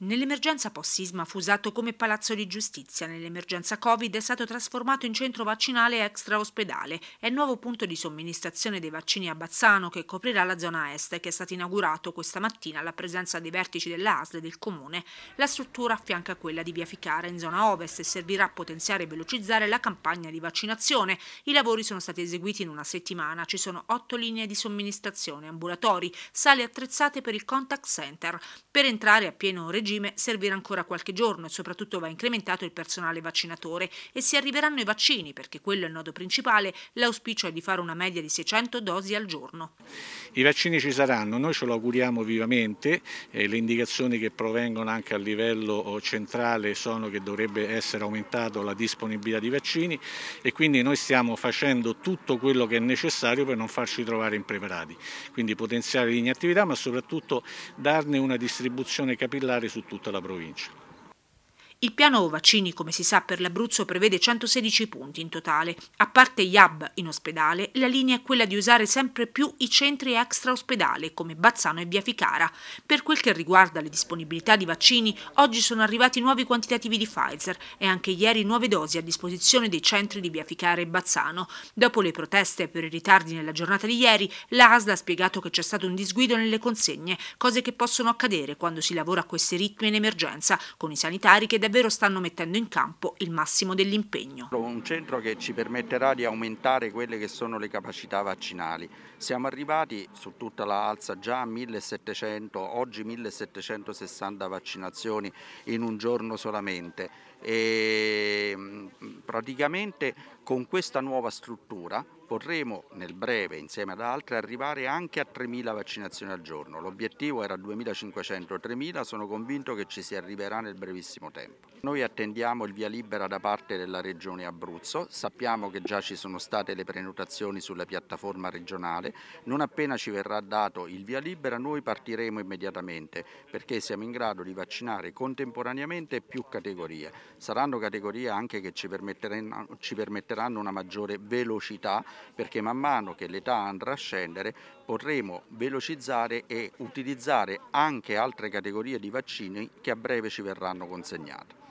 Nell'emergenza post-sisma fu usato come palazzo di giustizia, nell'emergenza Covid è stato trasformato in centro vaccinale extra ospedale. È il nuovo punto di somministrazione dei vaccini a Bazzano che coprirà la zona est che è stato inaugurato questa mattina alla presenza dei vertici della e del comune. La struttura affianca quella di Via Ficara in zona ovest e servirà a potenziare e velocizzare la campagna di vaccinazione. I lavori sono stati eseguiti in una settimana, ci sono otto linee di somministrazione, ambulatori, sale attrezzate per il contact center. Per entrare a pieno regime regime servirà ancora qualche giorno e soprattutto va incrementato il personale vaccinatore e se arriveranno i vaccini, perché quello è il nodo principale, l'auspicio è di fare una media di 600 dosi al giorno. I vaccini ci saranno, noi ce lo auguriamo vivamente, eh, le indicazioni che provengono anche a livello oh, centrale sono che dovrebbe essere aumentata la disponibilità di vaccini e quindi noi stiamo facendo tutto quello che è necessario per non farci trovare impreparati, quindi potenziare l'inattività ma soprattutto darne una distribuzione capillare su su tutta la provincia. Il piano vaccini, come si sa, per l'Abruzzo prevede 116 punti in totale. A parte gli hub in ospedale, la linea è quella di usare sempre più i centri extra ospedale come Bazzano e Via Ficara. Per quel che riguarda le disponibilità di vaccini, oggi sono arrivati nuovi quantitativi di Pfizer e anche ieri nuove dosi a disposizione dei centri di Via Ficara e Bazzano. Dopo le proteste per i ritardi nella giornata di ieri, la ha spiegato che c'è stato un disguido nelle consegne, cose che possono accadere quando si lavora a questi ritmi in emergenza, con i sanitari che da davvero stanno mettendo in campo il massimo dell'impegno. Un centro che ci permetterà di aumentare quelle che sono le capacità vaccinali. Siamo arrivati su tutta la alza già a 1700, oggi 1760 vaccinazioni in un giorno solamente e praticamente con questa nuova struttura Potremo nel breve, insieme ad altre, arrivare anche a 3.000 vaccinazioni al giorno. L'obiettivo era 2.500-3.000, sono convinto che ci si arriverà nel brevissimo tempo. Noi attendiamo il via libera da parte della Regione Abruzzo, sappiamo che già ci sono state le prenotazioni sulla piattaforma regionale, non appena ci verrà dato il via libera noi partiremo immediatamente perché siamo in grado di vaccinare contemporaneamente più categorie. Saranno categorie anche che ci permetteranno, ci permetteranno una maggiore velocità perché man mano che l'età andrà a scendere potremo velocizzare e utilizzare anche altre categorie di vaccini che a breve ci verranno consegnate.